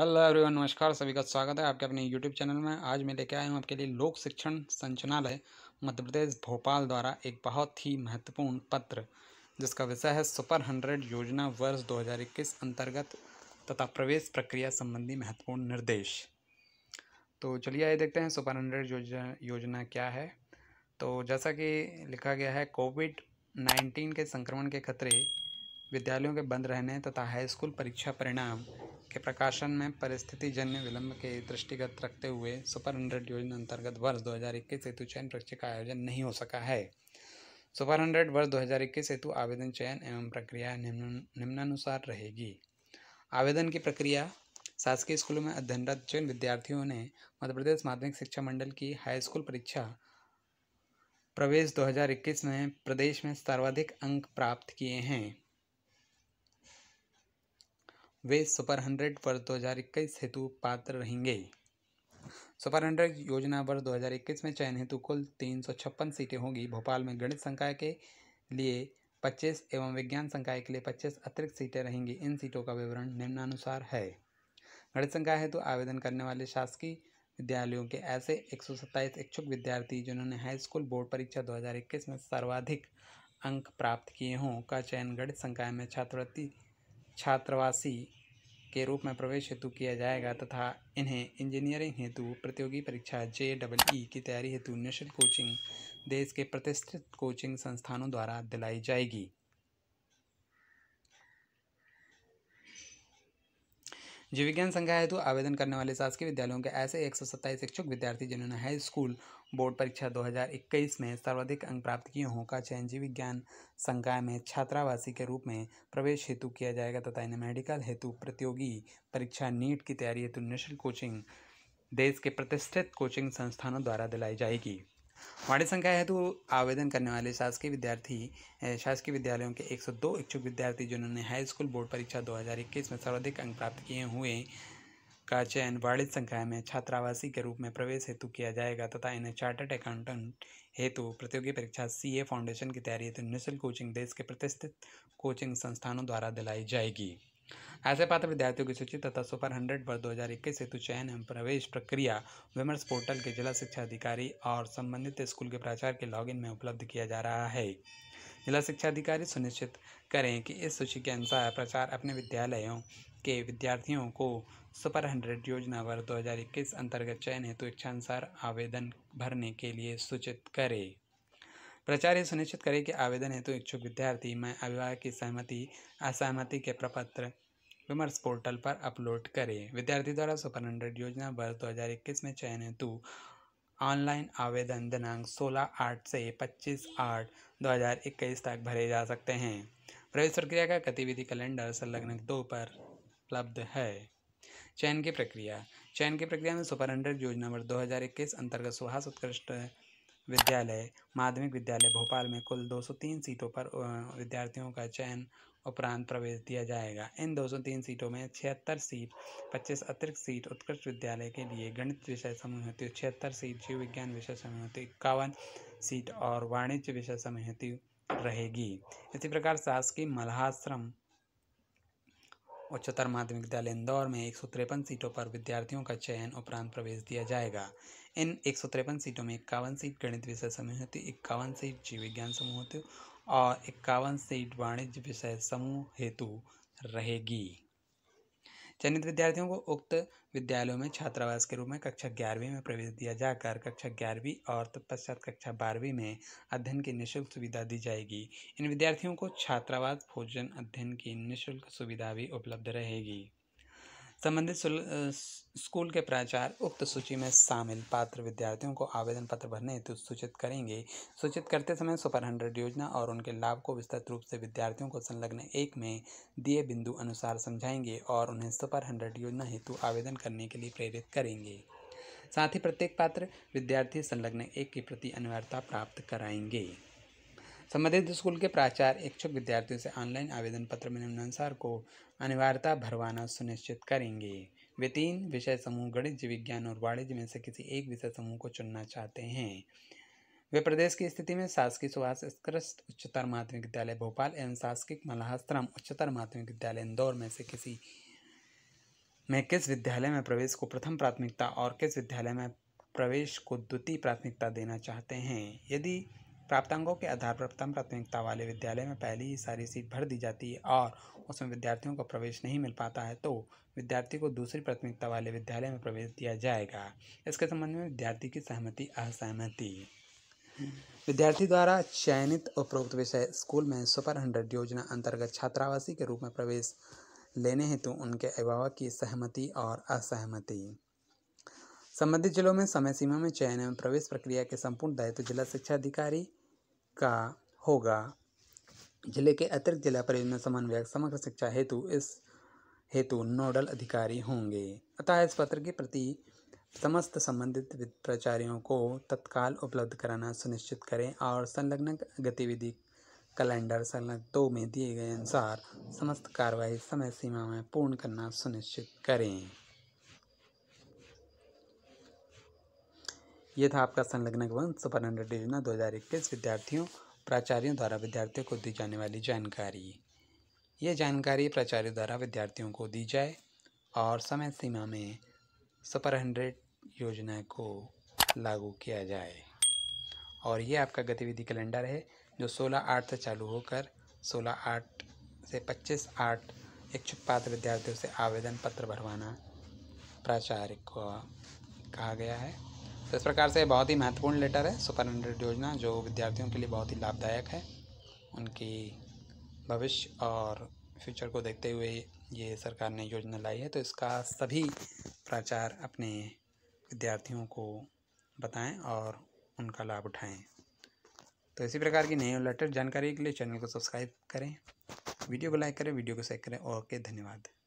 hello everyone नमस्कार सभी का स्वागत है आपके अपने यूट्यूब चैनल में आज मैं लेके आया हूँ आपके लिए लोक शिक्षण संचालय मध्य प्रदेश भोपाल द्वारा एक बहुत ही महत्वपूर्ण पत्र जिसका विषय है सुपर हंड्रेड योजना वर्ष 2021 अंतर्गत तथा प्रवेश प्रक्रिया संबंधी महत्वपूर्ण निर्देश तो चलिए आइए देखते हैं सुपर हंड्रेड योजना योजना क्या है तो जैसा कि लिखा गया है कोविड नाइन्टीन के संक्रमण के खतरे विद्यालयों के बंद रहने तथा हाई स्कूल परीक्षा परिणाम के प्रकाशन में परिस्थिति जन्य विलंब के दृष्टिगत रखते हुए सुपर हंड्रेड योजना अंतर्गत वर्ष 2021 हेतु चयन परीक्षा का आयोजन नहीं हो सका है सुपर हंड्रेड वर्ष 2021 हेतु आवेदन चयन एवं प्रक्रिया निम्न निम्नानुसार रहेगी आवेदन की प्रक्रिया शासकीय स्कूलों में अध्ययनरत चयन विद्यार्थियों ने मध्य प्रदेश माध्यमिक शिक्षा मंडल की हाई स्कूल परीक्षा प्रवेश 2021 में प्रदेश में सर्वाधिक अंक प्राप्त किए हैं वे सुपर हंड्रेड पर 2021 हेतु पात्र रहेंगे सुपर हंड्रेड योजना वर्ष 2021 में चयन हेतु कुल तीन सीटें होंगी भोपाल में गणित संकाय के लिए 25 एवं विज्ञान संकाय के लिए 25 अतिरिक्त सीटें रहेंगी इन सीटों का विवरण निम्नानुसार है गणित संकाय हेतु आवेदन करने वाले शासकीय विद्यालयों के ऐसे एक इच्छुक विद्यार्थी जिन्होंने हाई स्कूल बोर्ड परीक्षा इक्कीस में सर्वाधिक अंक प्राप्त किए हों का चयन गणित संकाय में छात्रवृत्ति छात्रावासी के रूप में प्रवेश हेतु किया जाएगा तथा इन्हें इंजीनियरिंग हेतु प्रतियोगी परीक्षा जे डबल ई की तैयारी हेतु निःशुल्क कोचिंग देश के प्रतिष्ठित कोचिंग संस्थानों द्वारा दिलाई जाएगी जीव विज्ञान संख्या हेतु तो आवेदन करने वाले शासकीय विद्यालयों के ऐसे एक इच्छुक विद्यार्थी जिन्होंने हाई स्कूल बोर्ड परीक्षा 2021 में सर्वाधिक अंक प्राप्त किए हों का चयन जीव विज्ञान संकाय में छात्रावासी के रूप में प्रवेश हेतु किया जाएगा तथा इन्हें मेडिकल हेतु प्रतियोगी परीक्षा नीट की तैयारी हेतु निःशुल्क कोचिंग देश के प्रतिष्ठित कोचिंग संस्थानों द्वारा दिलाई जाएगी वाणी संख्या हेतु तो आवेदन करने वाले शासकीय विद्यार्थी शासकीय विद्यालयों के 102 इच्छुक विद्यार्थी जिन्होंने हाई स्कूल बोर्ड परीक्षा 2021 में सर्वाधिक अंक प्राप्त किए हुए का चयन वाणिज्य संख्या में छात्रावासी के रूप में प्रवेश हेतु किया जाएगा तथा इन्हें चार्टर्ड अकाउंटेंट हेतु प्रतियोगी परीक्षा सी ए फाउंडेशन की तैयारी हेतु निःशुल्क कोचिंग देश के प्रतिष्ठित कोचिंग संस्थानों द्वारा दिलाई जाएगी ऐसे पात्र विद्यार्थियों की सूची तथा सुपर हंड्रेड वर्ष दो हज़ार इक्कीस हेतु चयन एवं प्रवेश प्रक्रिया विमर्श पोर्टल के जिला शिक्षा अधिकारी और संबंधित स्कूल के प्राचार्य के लॉगिन में उपलब्ध किया जा रहा है जिला शिक्षा अधिकारी सुनिश्चित करें कि इस सूची के अनुसार प्रचार अपने विद्यालयों के विद्यार्थियों को सुपर हंड्रेड योजना वर्ष दो अंतर्गत चयन हेतु इच्छानुसार आवेदन भरने के लिए सूचित करें प्राचार्य सुनिश्चित करें कि आवेदन हेतु तो इच्छुक विद्यार्थी मैं अभिभावक की सहमति असहमति के प्रपत्र विमर्श पोर्टल पर अपलोड करें विद्यार्थी द्वारा सुपर हंड्रेड योजना वर्ष दो हज़ार इक्कीस में चयन हेतु ऑनलाइन आवेदन दिनांक 16 आठ से 25 आठ 2021 तक भरे जा सकते हैं प्रवेश प्रक्रिया का गतिविधि कैलेंडर संलग्न दो पर उपलब्ध है चयन की प्रक्रिया चयन की प्रक्रिया में सुपर हंड्रेड योजना वर्ष इक्कीस अंतर्गत सुहास उत्कृष्ट विद्यालय माध्यमिक विद्यालय भोपाल में कुल 203 सीटों पर विद्यार्थियों का चयन उपरांत प्रवेश दिया जाएगा इन 203 सीटों में छिहत्तर सीट 25 अतिरिक्त सीट उत्कृष्ट विद्यालय के लिए गणित विषय समूह हेतु छिहत्तर सीट जीव विज्ञान विषय समूह हेतु इक्यावन सीट और वाणिज्य विषय समूह हेतु रहेगी इसी प्रकार शासकीय मल्हाश्रम उच्चतर माध्यमिक विद्यालय इंदौर में एक सीटों पर विद्यार्थियों का चयन उपरांत प्रवेश दिया जाएगा इन एक सीटों में इक्यावन सीट गणित विषय समूह हेतु इक्यावन सीट जीव विज्ञान समूह हेतु और इक्यावन सीट वाणिज्य विषय समूह हेतु रहेगी चयनित विद्यार्थियों को उक्त विद्यालयों में छात्रावास के रूप में कक्षा ग्यारहवीं में प्रवेश दिया जाकर कक्षा ग्यारहवीं और तत्पश्चात कक्षा बारहवीं में अध्ययन की निःशुल्क सुविधा दी जाएगी इन विद्यार्थियों को छात्रावास भोजन अध्ययन की निःशुल्क सुविधा भी उपलब्ध रहेगी संबंधित स्कूल के प्राचार्य उक्त सूची में शामिल पात्र विद्यार्थियों को आवेदन पत्र भरने हेतु सूचित करेंगे सूचित करते समय सुपर हंड्रेड योजना और उनके लाभ को विस्तृत रूप से विद्यार्थियों को संलग्न एक में दिए बिंदु अनुसार समझाएंगे और उन्हें सुपर हंड्रेड योजना हेतु आवेदन करने के लिए प्रेरित करेंगे साथ ही प्रत्येक पात्र विद्यार्थी संलग्न एक के प्रति अनिवार्यता प्राप्त कराएंगे संबंधित स्कूल के प्राचार्य इच्छुक विद्यार्थियों से ऑनलाइन आवेदन पत्र में निम्नानुसार को अनिवार्यता भरवाना सुनिश्चित करेंगे वे तीन विषय समूह गणित विज्ञान और वाणिज्य में से किसी एक विषय समूह को चुनना चाहते हैं वे प्रदेश की स्थिति में शासकीय सुभाष उत्कृष्ट उच्चतर माध्यमिक विद्यालय भोपाल एवं शासकीय मल्हाश्रम उच्चतर माध्यमिक विद्यालय इंदौर में से किसी में किस विद्यालय में प्रवेश को प्रथम प्राथमिकता और किस विद्यालय में प्रवेश को द्वितीय प्राथमिकता देना चाहते हैं यदि प्राप्तांकों के आधार पर प्रथम प्राथमिकता वाले विद्यालय में पहले ही सारी सीट भर दी जाती है और उसमें विद्यार्थियों को प्रवेश नहीं मिल पाता है तो विद्यार्थी को दूसरी प्राथमिकता वाले विद्यालय में प्रवेश दिया जाएगा इसके संबंध में विद्यार्थी की सहमति असहमति विद्यार्थी द्वारा चयनित उपरोक्त विषय स्कूल में सुपर हंड्रेड योजना अंतर्गत छात्रावासी के रूप में प्रवेश लेने हेतु उनके अभिभावक की सहमति और असहमति संबंधित जिलों में समय सीमा में चयन एवं प्रवेश प्रक्रिया के संपूर्ण दायित्व तो जिला शिक्षा अधिकारी का होगा जिले के अतिरिक्त जिला परियोजना समन्वयक समग्र शिक्षा हेतु इस हेतु नोडल अधिकारी होंगे अतः इस पत्र के प्रति समस्त संबंधित प्राचार्यों को तत्काल उपलब्ध कराना सुनिश्चित करें और संलग्न गतिविधि कैलेंडर संलग्न दो में दिए गए अनुसार समस्त कार्रवाई समय सीमा में पूर्ण करना सुनिश्चित करें ये था आपका संलग्न भवन सुपर हंड्रेड योजना दो हज़ार इक्कीस विद्यार्थियों प्राचार्यों द्वारा विद्यार्थियों को दी जाने वाली जानकारी ये जानकारी प्राचार्यों द्वारा विद्यार्थियों को दी जाए और समय सीमा में सुपर हंड्रेड योजना को लागू किया जाए और ये आपका गतिविधि कैलेंडर है जो सोलह आठ से चालू होकर सोलह आठ से पच्चीस आठ इच्छुक पात्र विद्यार्थियों से आवेदन पत्र भरवाना प्राचार्य को कहा गया है तो इस प्रकार से बहुत ही महत्वपूर्ण लेटर है सुपर हंड्रेड योजना जो विद्यार्थियों के लिए बहुत ही लाभदायक है उनकी भविष्य और फ्यूचर को देखते हुए ये सरकार ने योजना लाई है तो इसका सभी प्राचार अपने विद्यार्थियों को बताएं और उनका लाभ उठाएं तो इसी प्रकार की नई लेटर जानकारी के लिए चैनल को सब्सक्राइब करें वीडियो को लाइक करें वीडियो को शेयर करें ओके धन्यवाद